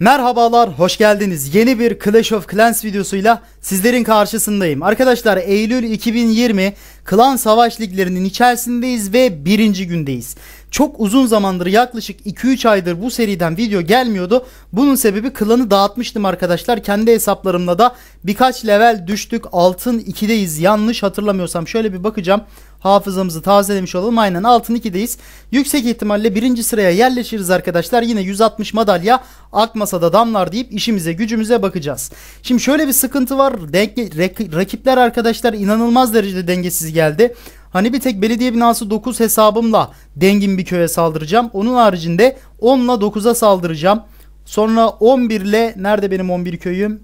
Merhabalar, hoş geldiniz. Yeni bir Clash of Clans videosuyla sizlerin karşısındayım. Arkadaşlar Eylül 2020 Klan savaş liglerinin içerisindeyiz ve birinci gündeyiz. Çok uzun zamandır yaklaşık 2-3 aydır bu seriden video gelmiyordu. Bunun sebebi klanı dağıtmıştım arkadaşlar. Kendi hesaplarımla da birkaç level düştük. Altın 2'deyiz yanlış hatırlamıyorsam. Şöyle bir bakacağım. Hafızamızı tazelemiş olalım. Aynen altın 2'deyiz. Yüksek ihtimalle birinci sıraya yerleşiriz arkadaşlar. Yine 160 madalya akmasa da damlar deyip işimize gücümüze bakacağız. Şimdi şöyle bir sıkıntı var. Denk, rakipler arkadaşlar inanılmaz derecede dengesiz geldi. Hani bir tek belediye binası 9 hesabımla dengin bir köye saldıracağım. Onun haricinde 10 ile 9'a saldıracağım. Sonra 11 ile nerede benim 11 köyüm?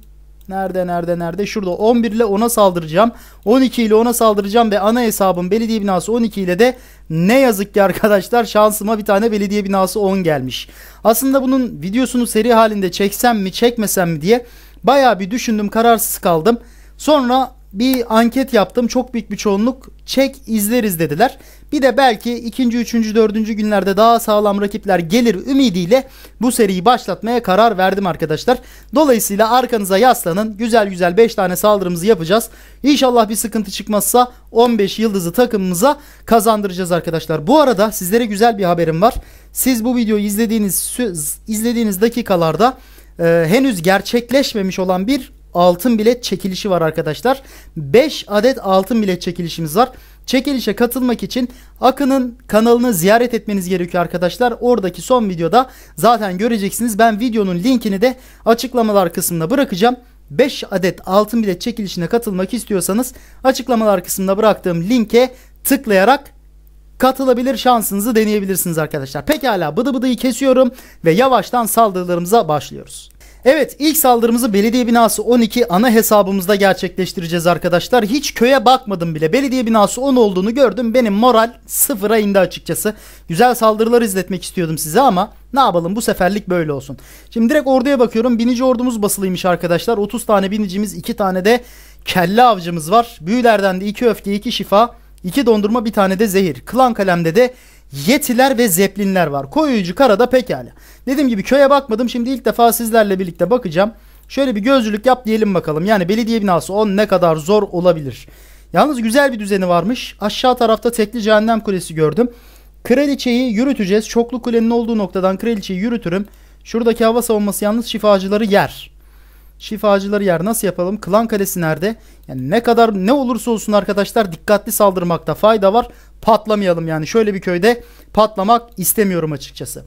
Nerede nerede nerede? Şurada 11 ile 10'a saldıracağım. 12 ile 10'a saldıracağım ve ana hesabım belediye binası 12 ile de ne yazık ki arkadaşlar şansıma bir tane belediye binası 10 gelmiş. Aslında bunun videosunu seri halinde çeksem mi çekmesem mi diye baya bir düşündüm kararsız kaldım. Sonra bir anket yaptım. Çok büyük bir çoğunluk çek izleriz dediler. Bir de belki ikinci, üçüncü, dördüncü günlerde daha sağlam rakipler gelir ümidiyle bu seriyi başlatmaya karar verdim arkadaşlar. Dolayısıyla arkanıza yaslanın. Güzel güzel 5 tane saldırımızı yapacağız. İnşallah bir sıkıntı çıkmazsa 15 yıldızı takımımıza kazandıracağız arkadaşlar. Bu arada sizlere güzel bir haberim var. Siz bu videoyu izlediğiniz izlediğiniz dakikalarda e, henüz gerçekleşmemiş olan bir altın bilet çekilişi var arkadaşlar. 5 adet altın bilet çekilişimiz var. Çekilişe katılmak için Akın'ın kanalını ziyaret etmeniz gerekiyor arkadaşlar. Oradaki son videoda zaten göreceksiniz. Ben videonun linkini de açıklamalar kısmına bırakacağım. 5 adet altın bilet çekilişine katılmak istiyorsanız açıklamalar kısmında bıraktığım linke tıklayarak katılabilir şansınızı deneyebilirsiniz arkadaşlar. Pekala bıdı bıdıyı kesiyorum ve yavaştan saldırılarımıza başlıyoruz. Evet ilk saldırımızı belediye binası 12 ana hesabımızda gerçekleştireceğiz arkadaşlar. Hiç köye bakmadım bile. Belediye binası 10 olduğunu gördüm. Benim moral sıfıra indi açıkçası. Güzel saldırılar izletmek istiyordum size ama ne yapalım bu seferlik böyle olsun. Şimdi direkt orduya bakıyorum. Binici ordumuz basılıymış arkadaşlar. 30 tane binicimiz 2 tane de kelle avcımız var. Büyülerden de 2 öfke 2 şifa 2 dondurma bir tane de zehir. Klan kalemde de Yetiler ve Zeplinler var. Koyucu karada pekala. Dediğim gibi köye bakmadım. Şimdi ilk defa sizlerle birlikte bakacağım. Şöyle bir gözcülük yap diyelim bakalım. Yani belediye binası 10 ne kadar zor olabilir. Yalnız güzel bir düzeni varmış. Aşağı tarafta tekli cehennem kulesi gördüm. Kraliçeyi yürüteceğiz. Çoklu kulenin olduğu noktadan kraliçeyi yürütürüm. Şuradaki hava savunması yalnız şifacıları yer. Şifacıları yer. Nasıl yapalım? Klan kalesi nerede? Yani ne kadar ne olursa olsun arkadaşlar dikkatli saldırmakta fayda var patlamayalım yani. Şöyle bir köyde patlamak istemiyorum açıkçası.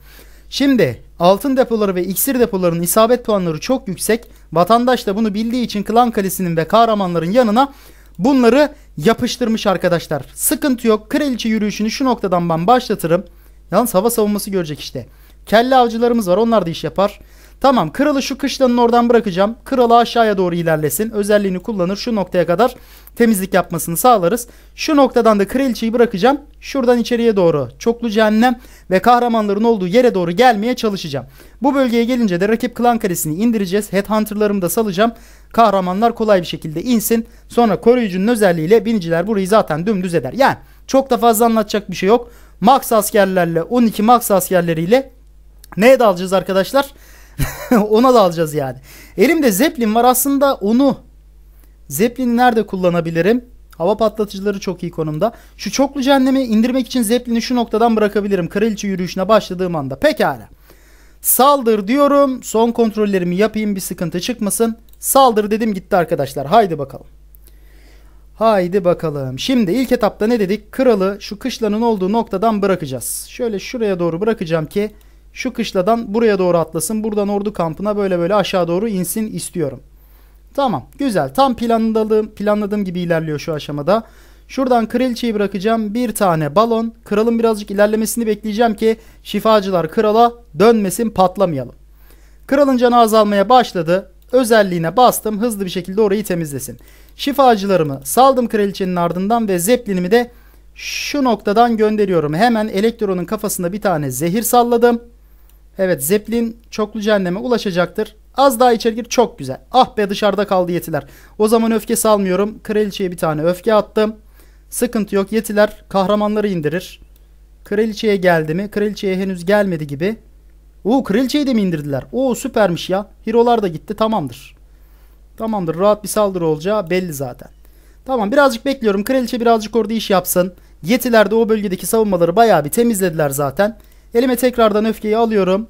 Şimdi altın depoları ve iksir depolarının isabet puanları çok yüksek. Vatandaş da bunu bildiği için klan kalesinin ve kahramanların yanına bunları yapıştırmış arkadaşlar. Sıkıntı yok. Kraliçe yürüyüşünü şu noktadan ben başlatırım. Yalnız hava savunması görecek işte. Kelle avcılarımız var onlar da iş yapar. Tamam kralı şu kışlanın oradan bırakacağım. Kralı aşağıya doğru ilerlesin. Özelliğini kullanır. Şu noktaya kadar temizlik yapmasını sağlarız. Şu noktadan da kraliçeyi bırakacağım. Şuradan içeriye doğru çoklu cehennem ve kahramanların olduğu yere doğru gelmeye çalışacağım. Bu bölgeye gelince de rakip klan kalesini indireceğiz. Headhunter'larımı da salacağım. Kahramanlar kolay bir şekilde insin. Sonra koruyucunun özelliğiyle biniciler burayı zaten dümdüz eder. Yani çok da fazla anlatacak bir şey yok. Max askerlerle 12 Max askerleriyle neye dalacağız arkadaşlar? Ona da alacağız yani. Elimde Zeppelin var aslında onu Zeppelin'i nerede kullanabilirim? Hava patlatıcıları çok iyi konumda. Şu çoklu cehennemi indirmek için Zeppelin'i şu noktadan bırakabilirim. Kraliçe yürüyüşüne başladığım anda. Pekala. Saldır diyorum. Son kontrollerimi yapayım bir sıkıntı çıkmasın. Saldır dedim gitti arkadaşlar. Haydi bakalım. Haydi bakalım. Şimdi ilk etapta ne dedik? Kralı şu kışlanın olduğu noktadan bırakacağız. Şöyle şuraya doğru bırakacağım ki şu kışladan buraya doğru atlasın. Buradan ordu kampına böyle böyle aşağı doğru insin istiyorum. Tamam güzel tam planladığım, planladığım gibi ilerliyor şu aşamada. Şuradan kraliçeyi bırakacağım. Bir tane balon. Kralın birazcık ilerlemesini bekleyeceğim ki şifacılar krala dönmesin patlamayalım. Kralın canı azalmaya başladı. Özelliğine bastım. Hızlı bir şekilde orayı temizlesin. Şifacılarımı saldım kraliçenin ardından ve zeplinimi de şu noktadan gönderiyorum. Hemen elektronun kafasında bir tane zehir salladım. Evet Zeppelin çoklu cehenneme ulaşacaktır. Az daha içeri gir çok güzel. Ah be dışarıda kaldı yetiler. O zaman öfke salmıyorum. Kraliçeye bir tane öfke attım. Sıkıntı yok yetiler kahramanları indirir. Kraliçeye geldi mi? Kraliçeye henüz gelmedi gibi. Oo kraliçeyi de mi indirdiler? Oo süpermiş ya. Hirolar da gitti tamamdır. Tamamdır rahat bir saldırı olacağı belli zaten. Tamam birazcık bekliyorum. Kraliçe birazcık orada iş yapsın. Yetiler de o bölgedeki savunmaları bayağı bir temizlediler zaten. Elime tekrardan öfkeyi alıyorum.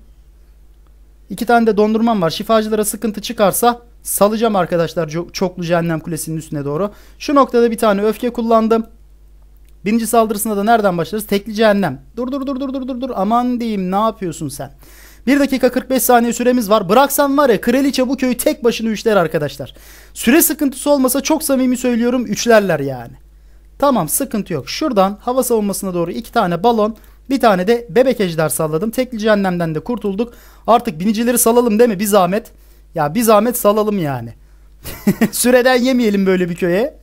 İki tane de dondurmam var. Şifacılara sıkıntı çıkarsa salacağım arkadaşlar çoklu cehennem kulesinin üstüne doğru. Şu noktada bir tane öfke kullandım. Birinci saldırısında da nereden başlarız? Tekli cehennem. Dur dur dur dur dur dur dur. Aman diyeyim ne yapıyorsun sen? 1 dakika 45 saniye süremiz var. Bıraksan var ya kraliçe bu köyü tek başına üçler arkadaşlar. Süre sıkıntısı olmasa çok samimi söylüyorum üçlerler yani. Tamam sıkıntı yok. Şuradan hava savunmasına doğru iki tane balon bir tane de bebek ejder salladım. Tekli cehennemden de kurtulduk. Artık binicileri salalım değil mi? Bir zahmet. Ya bir zahmet salalım yani. Süreden yemeyelim böyle bir köye.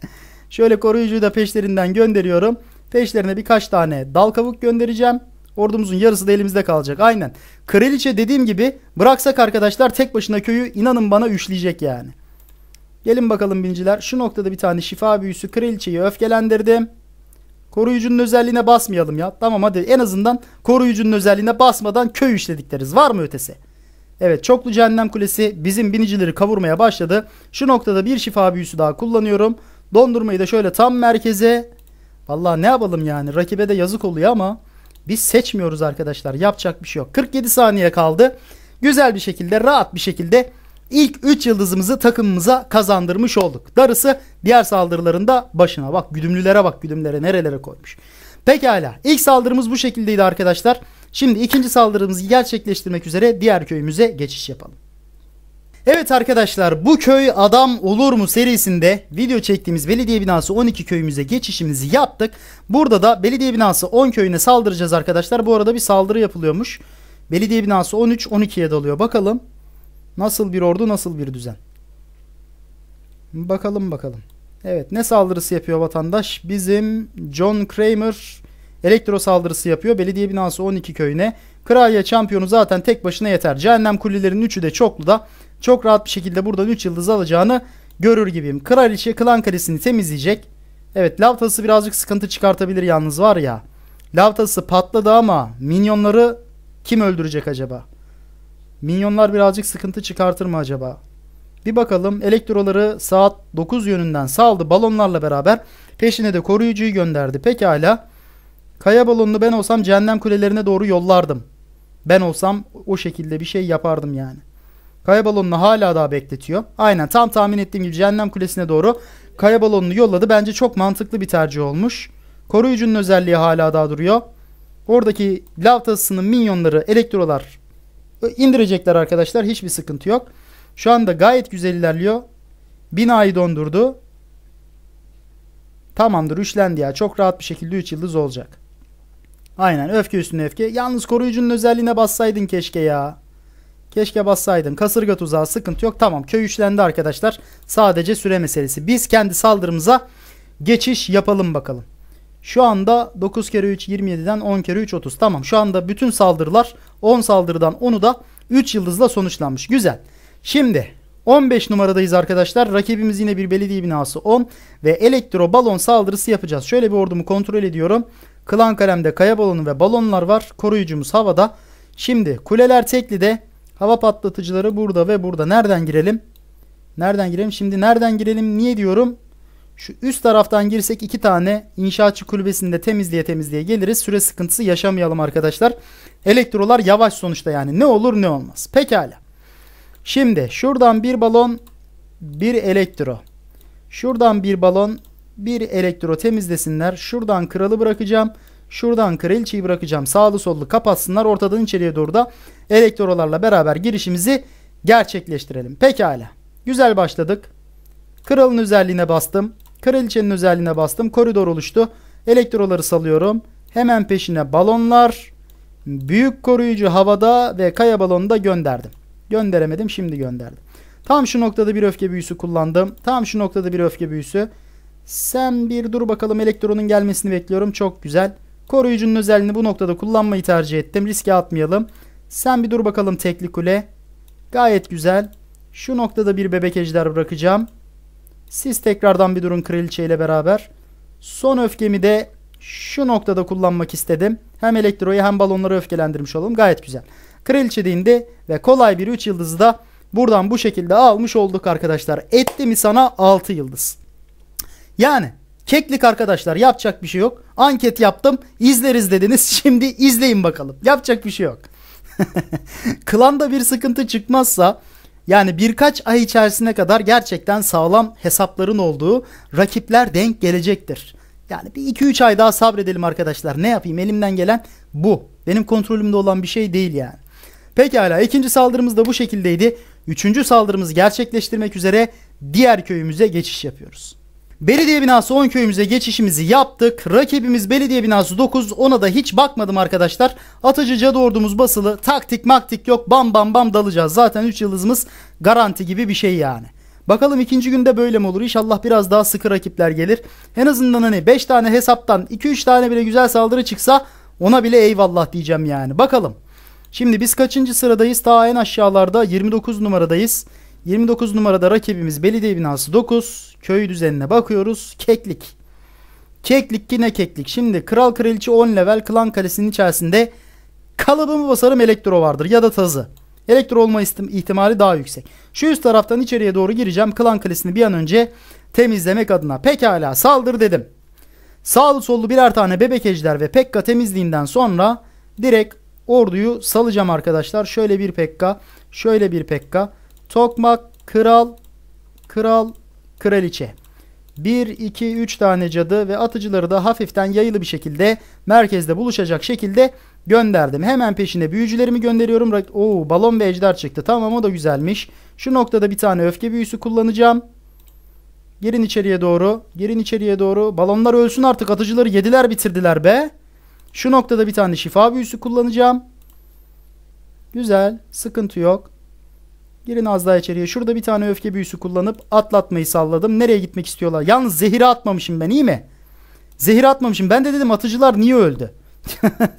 Şöyle koruyucuyu da peşlerinden gönderiyorum. Peşlerine birkaç tane dal kavuk göndereceğim. Ordumuzun yarısı da elimizde kalacak. Aynen. Kraliçe dediğim gibi bıraksak arkadaşlar tek başına köyü inanın bana üşleyecek yani. Gelin bakalım binciler. Şu noktada bir tane şifa büyüsü kraliçeyi öfkelendirdim. Koruyucunun özelliğine basmayalım ya. Tamam hadi en azından koruyucunun özelliğine basmadan köy işledikleriz. Var mı ötesi? Evet çoklu cehennem kulesi bizim binicileri kavurmaya başladı. Şu noktada bir şifa büyüsü daha kullanıyorum. Dondurmayı da şöyle tam merkeze. Vallahi ne yapalım yani rakibe de yazık oluyor ama biz seçmiyoruz arkadaşlar. Yapacak bir şey yok. 47 saniye kaldı. Güzel bir şekilde rahat bir şekilde ilk 3 yıldızımızı takımımıza kazandırmış olduk. Darısı diğer saldırılarında başına. Bak güdümlülere bak güdümlere nerelere koymuş. Pekala ilk saldırımız bu şekildeydi arkadaşlar. Şimdi ikinci saldırımızı gerçekleştirmek üzere diğer köyümüze geçiş yapalım. Evet arkadaşlar bu köy adam olur mu serisinde video çektiğimiz belediye binası 12 köyümüze geçişimizi yaptık. Burada da belediye binası 10 köyüne saldıracağız arkadaşlar. Bu arada bir saldırı yapılıyormuş. Belediye binası 13 12'ye dalıyor bakalım. Nasıl bir ordu, nasıl bir düzen? Bakalım bakalım. Evet, ne saldırısı yapıyor vatandaş? Bizim John Kramer elektro saldırısı yapıyor. Belediye binası 12 köyüne. Kraliye şampiyonu zaten tek başına yeter. Cehennem kulelerinin 3'ü de çoklu da çok rahat bir şekilde buradan 3 yıldız alacağını görür gibiyim. Kraliçe klan kalesini temizleyecek. Evet lavtası birazcık sıkıntı çıkartabilir yalnız var ya. Lavtası patladı ama minyonları kim öldürecek acaba? Minyonlar birazcık sıkıntı çıkartır mı acaba? Bir bakalım elektroları saat 9 yönünden saldı balonlarla beraber. Peşine de koruyucuyu gönderdi. Pekala. Kaya balonunu ben olsam cehennem kulelerine doğru yollardım. Ben olsam o şekilde bir şey yapardım yani. Kaya balonunu hala daha bekletiyor. Aynen tam tahmin ettiğim gibi cehennem kulesine doğru kaya balonunu yolladı. Bence çok mantıklı bir tercih olmuş. Koruyucunun özelliği hala daha duruyor. Oradaki lav tasının minyonları elektrolar indirecekler arkadaşlar. Hiçbir sıkıntı yok. Şu anda gayet güzel ilerliyor. Binayı dondurdu. Tamamdır üçlendi ya. Çok rahat bir şekilde 3 yıldız olacak. Aynen öfke üstüne öfke. Yalnız koruyucunun özelliğine bassaydın keşke ya. Keşke bassaydın. Kasırga tuzağı sıkıntı yok. Tamam köy üçlendi arkadaşlar. Sadece süre meselesi. Biz kendi saldırımıza geçiş yapalım bakalım. Şu anda 9 kere 3 27'den 10 kere 3 30. Tamam şu anda bütün saldırılar 10 saldırıdan 10'u da 3 yıldızla sonuçlanmış. Güzel. Şimdi 15 numaradayız arkadaşlar. Rakibimiz yine bir belediye binası 10 ve elektro balon saldırısı yapacağız. Şöyle bir ordumu kontrol ediyorum. Klan kalemde kaya balonu ve balonlar var. Koruyucumuz havada. Şimdi kuleler tekli hava patlatıcıları burada ve burada. Nereden girelim? Nereden girelim? Şimdi nereden girelim? Niye diyorum? Şu üst taraftan girsek iki tane inşaatçı kulübesinde temizliye temizliye geliriz. Süre sıkıntısı yaşamayalım arkadaşlar. Elektrolar yavaş sonuçta yani ne olur ne olmaz. Pekala. Şimdi şuradan bir balon bir elektro. Şuradan bir balon bir elektro temizlesinler. Şuradan kralı bırakacağım. Şuradan kraliçeyi bırakacağım. Sağlı sollu kapatsınlar. Ortadan içeriye doğru da elektrolarla beraber girişimizi gerçekleştirelim. Pekala. Güzel başladık. Kralın özelliğine bastım. Kraliçenin özelliğine bastım. Koridor oluştu. Elektroları salıyorum. Hemen peşine balonlar. Büyük koruyucu havada ve kaya balonu da gönderdim. Gönderemedim şimdi gönderdim. Tam şu noktada bir öfke büyüsü kullandım. Tam şu noktada bir öfke büyüsü. Sen bir dur bakalım elektronun gelmesini bekliyorum. Çok güzel. Koruyucunun özelliğini bu noktada kullanmayı tercih ettim. Riske atmayalım. Sen bir dur bakalım tekli kule. Gayet güzel. Şu noktada bir bebek ejder bırakacağım. Siz tekrardan bir durun kraliçe ile beraber. Son öfkemi de şu noktada kullanmak istedim. Hem elektroyu hem balonları öfkelendirmiş olalım. Gayet güzel. Kraliçe de ve kolay bir 3 yıldızı da buradan bu şekilde almış olduk arkadaşlar. Etti mi sana 6 yıldız. Yani keklik arkadaşlar yapacak bir şey yok. Anket yaptım izleriz dediniz. Şimdi izleyin bakalım. Yapacak bir şey yok. Klanda bir sıkıntı çıkmazsa yani birkaç ay içerisine kadar gerçekten sağlam hesapların olduğu rakipler denk gelecektir. Yani bir 2-3 ay daha sabredelim arkadaşlar. Ne yapayım elimden gelen bu. Benim kontrolümde olan bir şey değil yani. Pekala ikinci saldırımız da bu şekildeydi. Üçüncü saldırımızı gerçekleştirmek üzere diğer köyümüze geçiş yapıyoruz. Belediye binası 10 köyümüze geçişimizi yaptık. Rakibimiz belediye binası 9. Ona da hiç bakmadım arkadaşlar. Atıcı cadı ordumuz basılı. Taktik maktik yok. Bam bam bam dalacağız. Zaten 3 yıldızımız garanti gibi bir şey yani. Bakalım ikinci günde böyle mi olur? İnşallah biraz daha sıkı rakipler gelir. En azından hani 5 tane hesaptan 2-3 tane bile güzel saldırı çıksa ona bile eyvallah diyeceğim yani. Bakalım. Şimdi biz kaçıncı sıradayız? Ta en aşağılarda 29 numaradayız. 29 numarada rakibimiz belediye binası 9. Köy düzenine bakıyoruz. Keklik. Keklik ki ne keklik. Şimdi kral kraliçe 10 level klan kalesinin içerisinde kalıbımı basarım elektro vardır ya da tazı. Elektro olma ihtimali daha yüksek. Şu üst taraftan içeriye doğru gireceğim. Klan kalesini bir an önce temizlemek adına. Pekala saldır dedim. Sağlı sollu birer tane bebek ejder ve pekka temizliğinden sonra direkt orduyu salacağım arkadaşlar. Şöyle bir pekka, şöyle bir pekka. Tokmak, kral, kral, kraliçe. 1, 2, 3 tane cadı ve atıcıları da hafiften yayılı bir şekilde merkezde buluşacak şekilde gönderdim. Hemen peşine büyücülerimi gönderiyorum. Oo, balon ve ejder çıktı. Tamam o da güzelmiş. Şu noktada bir tane öfke büyüsü kullanacağım. Girin içeriye doğru. Girin içeriye doğru. Balonlar ölsün artık. Atıcıları yediler bitirdiler be. Şu noktada bir tane şifa büyüsü kullanacağım. Güzel. Sıkıntı yok. Girin az daha içeriye. Şurada bir tane öfke büyüsü kullanıp atlatmayı salladım. Nereye gitmek istiyorlar? Yalnız zehiri atmamışım ben iyi mi? Zehiri atmamışım. Ben de dedim atıcılar niye öldü?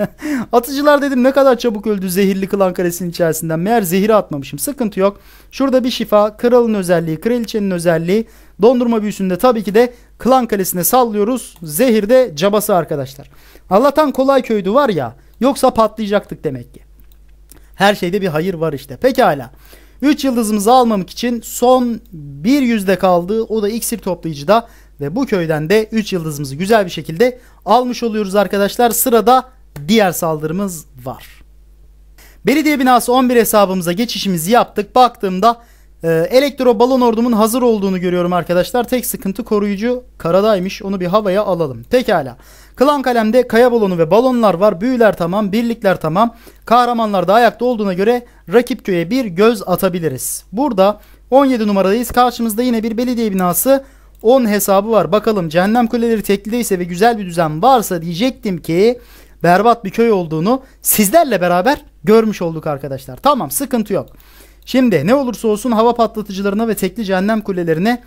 Atıcılar dedim ne kadar çabuk öldü zehirli kılan Kalesi'nin içerisinden. Meğer zehiri atmamışım. Sıkıntı yok. Şurada bir şifa. Kralın özelliği. Kraliçenin özelliği. Dondurma büyüsünde tabii ki de klan kalesine sallıyoruz. Zehir de cabası arkadaşlar. Allah'tan kolay köydü var ya. Yoksa patlayacaktık demek ki. Her şeyde bir hayır var işte. Pekala. Pekala. 3 yıldızımızı almamak için son bir yüzde kaldı. O da iksir toplayıcıda ve bu köyden de 3 yıldızımızı güzel bir şekilde almış oluyoruz arkadaşlar. Sırada diğer saldırımız var. Belediye binası 11 hesabımıza geçişimizi yaptık. Baktığımda e, elektro balon ordumun hazır olduğunu görüyorum arkadaşlar. Tek sıkıntı koruyucu karadaymış. Onu bir havaya alalım. Pekala. Pekala. Klan kalemde kaya balonu ve balonlar var. Büyüler tamam, birlikler tamam. Kahramanlar da ayakta olduğuna göre rakip köye bir göz atabiliriz. Burada 17 numaradayız. Karşımızda yine bir belediye binası. 10 hesabı var. Bakalım cehennem kuleleri teklideyse ve güzel bir düzen varsa diyecektim ki berbat bir köy olduğunu sizlerle beraber görmüş olduk arkadaşlar. Tamam sıkıntı yok. Şimdi ne olursa olsun hava patlatıcılarına ve tekli cehennem kulelerine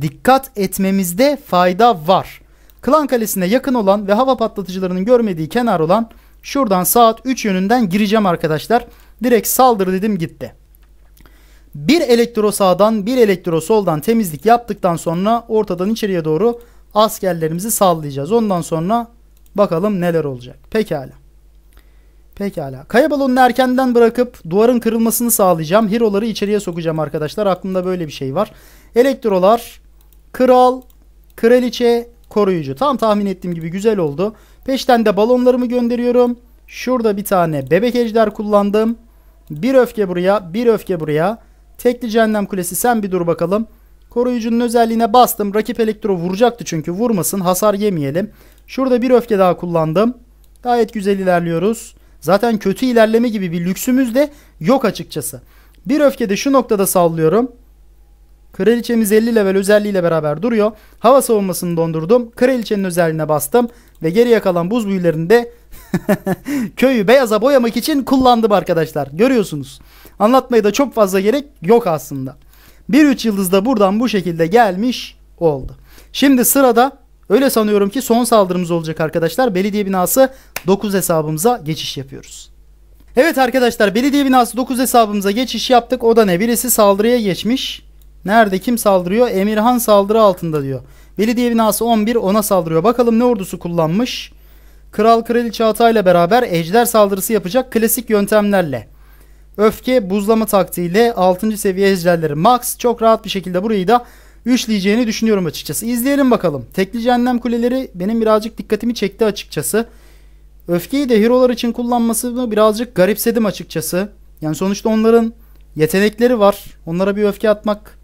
dikkat etmemizde fayda var. Klan Kalesi'ne yakın olan ve hava patlatıcılarının görmediği kenar olan şuradan saat 3 yönünden gireceğim arkadaşlar. Direkt saldır dedim gitti. Bir elektro sağdan bir elektro soldan temizlik yaptıktan sonra ortadan içeriye doğru askerlerimizi sallayacağız. Ondan sonra bakalım neler olacak. Pekala. Pekala. Kaya balonunu erkenden bırakıp duvarın kırılmasını sağlayacağım. Hiroları içeriye sokacağım arkadaşlar. Aklımda böyle bir şey var. Elektrolar, kral, kraliçe, koruyucu. Tam tahmin ettiğim gibi güzel oldu. Peşten de balonlarımı gönderiyorum. Şurada bir tane bebek ejder kullandım. Bir öfke buraya, bir öfke buraya. Tekli cehennem kulesi sen bir dur bakalım. Koruyucunun özelliğine bastım. Rakip elektro vuracaktı çünkü. Vurmasın hasar yemeyelim. Şurada bir öfke daha kullandım. Gayet güzel ilerliyoruz. Zaten kötü ilerleme gibi bir lüksümüz de yok açıkçası. Bir öfke de şu noktada sallıyorum. Kraliçemiz 50 level özelliğiyle beraber duruyor. Hava savunmasını dondurdum. Kraliçenin özelliğine bastım. Ve geriye kalan buz büyülerini de köyü beyaza boyamak için kullandım arkadaşlar. Görüyorsunuz. Anlatmaya da çok fazla gerek yok aslında. 1-3 yıldız da buradan bu şekilde gelmiş oldu. Şimdi sırada öyle sanıyorum ki son saldırımız olacak arkadaşlar. Belediye binası 9 hesabımıza geçiş yapıyoruz. Evet arkadaşlar belediye binası 9 hesabımıza geçiş yaptık. O da ne? Birisi saldırıya geçmiş. Nerede kim saldırıyor? Emirhan saldırı altında diyor. Belediye binası 11 ona saldırıyor. Bakalım ne ordusu kullanmış? Kral Kraliçe Ata ile beraber ejder saldırısı yapacak klasik yöntemlerle. Öfke buzlama taktiğiyle 6. seviye ejderleri Max çok rahat bir şekilde burayı da üçleyeceğini düşünüyorum açıkçası. İzleyelim bakalım. Tekli Cehennem Kuleleri benim birazcık dikkatimi çekti açıkçası. Öfkeyi de hero'lar için kullanmasını birazcık garipsedim açıkçası. Yani sonuçta onların yetenekleri var. Onlara bir öfke atmak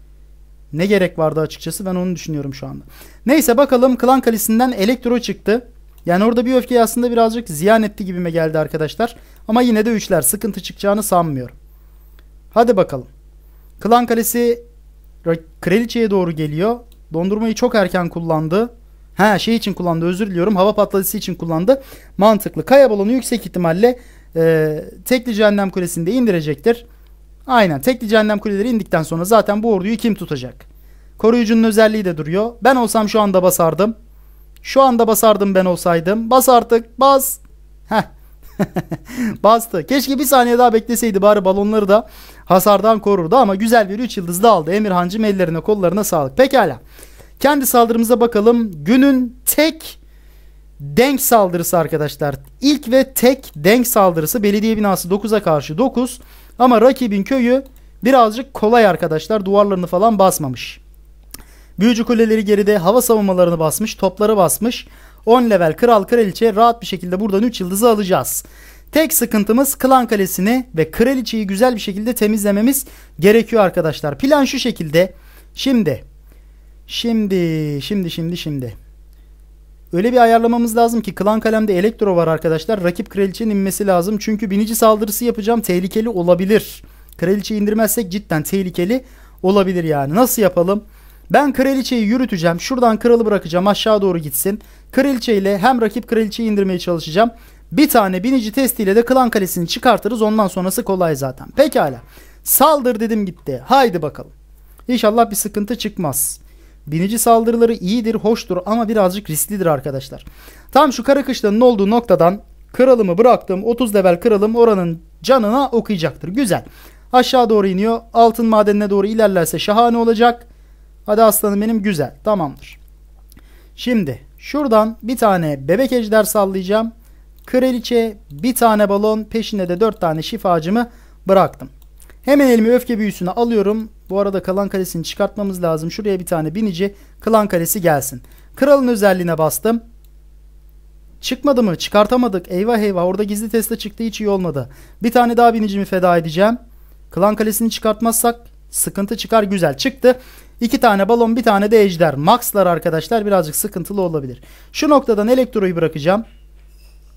ne gerek vardı açıkçası ben onu düşünüyorum şu anda. Neyse bakalım Klan Kalesi'nden Elektro çıktı. Yani orada bir öfkeyi aslında birazcık ziyan etti gibime geldi arkadaşlar. Ama yine de üçler sıkıntı çıkacağını sanmıyorum. Hadi bakalım. Klan Kalesi kraliçeye doğru geliyor. Dondurmayı çok erken kullandı. Ha şey için kullandı özür diliyorum. Hava patlatıcısı için kullandı. Mantıklı. Kaya balonu yüksek ihtimalle e, tekli cehennem kulesinde indirecektir. Aynen. Tekli cehennem kuleleri indikten sonra zaten bu orduyu kim tutacak? Koruyucunun özelliği de duruyor. Ben olsam şu anda basardım. Şu anda basardım ben olsaydım. Bas artık. Bas. Heh. Bastı. Keşke bir saniye daha bekleseydi bari balonları da hasardan korurdu ama güzel bir 3 yıldız da aldı. Emirhancım ellerine kollarına sağlık. Pekala. Kendi saldırımıza bakalım. Günün tek denk saldırısı arkadaşlar. İlk ve tek denk saldırısı belediye binası 9'a karşı 9. Ama rakibin köyü birazcık kolay arkadaşlar. Duvarlarını falan basmamış. Büyücü kuleleri geride hava savunmalarını basmış. Topları basmış. 10 level kral kraliçe rahat bir şekilde buradan 3 yıldızı alacağız. Tek sıkıntımız klan kalesini ve kraliçeyi güzel bir şekilde temizlememiz gerekiyor arkadaşlar. Plan şu şekilde. Şimdi. Şimdi. Şimdi. Şimdi. Şimdi. Öyle bir ayarlamamız lazım ki klan kalemde elektro var arkadaşlar. Rakip kraliçenin inmesi lazım. Çünkü binici saldırısı yapacağım. Tehlikeli olabilir. Kraliçe indirmezsek cidden tehlikeli olabilir yani. Nasıl yapalım? Ben kraliçeyi yürüteceğim. Şuradan kralı bırakacağım. Aşağı doğru gitsin. kraliçeyle hem rakip kraliçeyi indirmeye çalışacağım. Bir tane binici testiyle de klan kalesini çıkartırız. Ondan sonrası kolay zaten. Pekala. Saldır dedim gitti. Haydi bakalım. İnşallah bir sıkıntı çıkmaz. Binici saldırıları iyidir, hoştur ama birazcık risklidir arkadaşlar. Tam şu Karakışla'nın olduğu noktadan kralımı bıraktım. 30 level kralım oranın canına okuyacaktır. Güzel. Aşağı doğru iniyor. Altın madenine doğru ilerlerse şahane olacak. Hadi aslanım benim güzel. Tamamdır. Şimdi şuradan bir tane bebek ejder sallayacağım. Kraliçe bir tane balon peşinde de dört tane şifacımı bıraktım. Hemen elimi öfke büyüsüne alıyorum. Bu arada kalan kalesini çıkartmamız lazım. Şuraya bir tane binici klan kalesi gelsin. Kralın özelliğine bastım. Çıkmadı mı? Çıkartamadık. Eyvah eyvah orada gizli teste çıktı hiç iyi olmadı. Bir tane daha binicimi feda edeceğim. Klan kalesini çıkartmazsak sıkıntı çıkar güzel çıktı. İki tane balon bir tane de ejder. Max'lar arkadaşlar birazcık sıkıntılı olabilir. Şu noktadan elektroyu bırakacağım.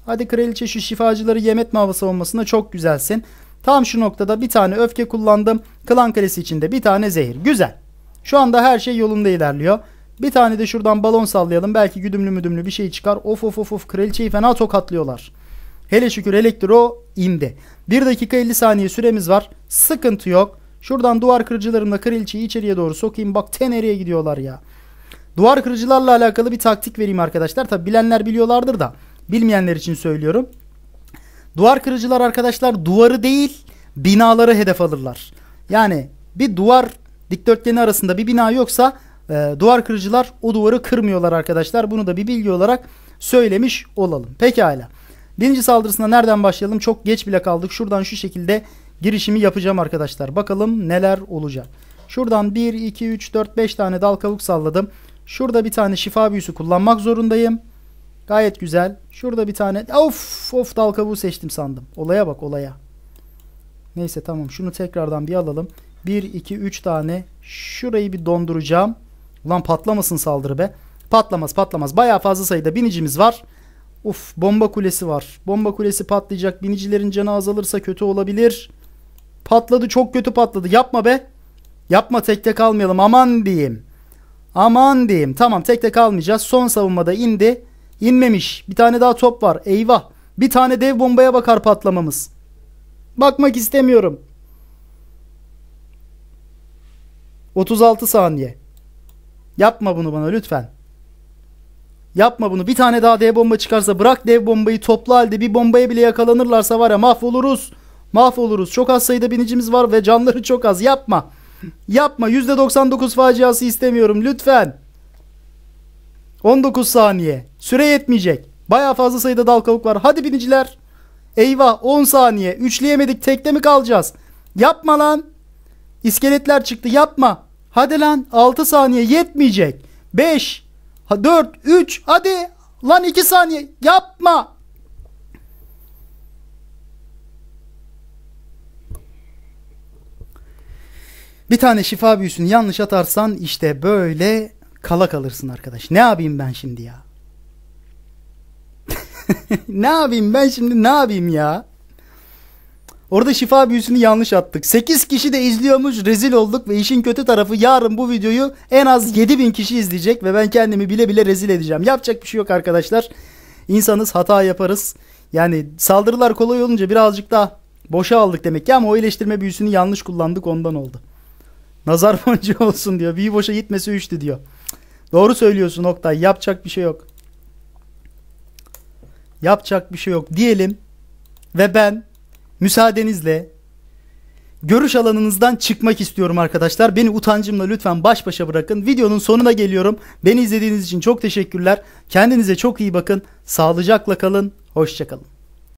Hadi kraliçe şu şifacıları yem etme hava savunmasında çok güzelsin. Tam şu noktada bir tane öfke kullandım. Klan kalesi içinde bir tane zehir. Güzel. Şu anda her şey yolunda ilerliyor. Bir tane de şuradan balon sallayalım. Belki güdümlü müdümlü bir şey çıkar. Of of of of kraliçeyi fena tokatlıyorlar. Hele şükür elektro indi. 1 dakika 50 saniye süremiz var. Sıkıntı yok. Şuradan duvar kırıcılarımla kraliçeyi içeriye doğru sokayım. Bak te nereye gidiyorlar ya. Duvar kırıcılarla alakalı bir taktik vereyim arkadaşlar. Tabi bilenler biliyorlardır da. Bilmeyenler için söylüyorum. Duvar kırıcılar arkadaşlar duvarı değil binaları hedef alırlar. Yani bir duvar dikdörtgeni arasında bir bina yoksa e, duvar kırıcılar o duvarı kırmıyorlar arkadaşlar. Bunu da bir bilgi olarak söylemiş olalım. Pekala. Birinci saldırısına nereden başlayalım? Çok geç bile kaldık. Şuradan şu şekilde girişimi yapacağım arkadaşlar. Bakalım neler olacak. Şuradan 1, 2, 3, 4, 5 tane dal kavuk salladım. Şurada bir tane şifa büyüsü kullanmak zorundayım. Gayet güzel. Şurada bir tane. Of of dal kabuğu seçtim sandım. Olaya bak olaya. Neyse tamam şunu tekrardan bir alalım. 1, 2, 3 tane. Şurayı bir donduracağım. Ulan patlamasın saldırı be. Patlamaz patlamaz. Baya fazla sayıda binicimiz var. Uf bomba kulesi var. Bomba kulesi patlayacak. Binicilerin canı azalırsa kötü olabilir. Patladı çok kötü patladı. Yapma be. Yapma tekte kalmayalım aman diyeyim. Aman diyeyim. Tamam tekte kalmayacağız. Son savunmada indi. İnmemiş. Bir tane daha top var. Eyvah. Bir tane dev bombaya bakar patlamamız. Bakmak istemiyorum. 36 saniye. Yapma bunu bana lütfen. Yapma bunu. Bir tane daha dev bomba çıkarsa bırak dev bombayı toplu halde bir bombaya bile yakalanırlarsa var ya mahvoluruz. Mahvoluruz. Çok az sayıda binicimiz var ve canları çok az. Yapma. Yapma. %99 faciası istemiyorum lütfen. 19 saniye. Süre yetmeyecek. Baya fazla sayıda dal kavuk var. Hadi biniciler. Eyvah 10 saniye. Üçleyemedik. Tekte mi kalacağız? Yapma lan. İskeletler çıktı. Yapma. Hadi lan 6 saniye yetmeyecek. 5 4 3 hadi lan 2 saniye yapma. Bir tane şifa büyüsünü yanlış atarsan işte böyle kala kalırsın arkadaş. Ne yapayım ben şimdi ya? ne yapayım ben şimdi ne yapayım ya? Orada şifa büyüsünü yanlış attık. 8 kişi de izliyormuş rezil olduk ve işin kötü tarafı yarın bu videoyu en az 7000 kişi izleyecek ve ben kendimi bile bile rezil edeceğim. Yapacak bir şey yok arkadaşlar. İnsanız hata yaparız. Yani saldırılar kolay olunca birazcık daha boşa aldık demek ki ama o iyileştirme büyüsünü yanlış kullandık ondan oldu. Nazar boncuğu olsun diyor. Büyü boşa gitmesi üçtü diyor. Doğru söylüyorsun Oktay. Yapacak bir şey yok. Yapacak bir şey yok diyelim ve ben müsaadenizle görüş alanınızdan çıkmak istiyorum arkadaşlar. Beni utancımla lütfen baş başa bırakın. Videonun sonuna geliyorum. Beni izlediğiniz için çok teşekkürler. Kendinize çok iyi bakın. Sağlıcakla kalın. Hoşçakalın.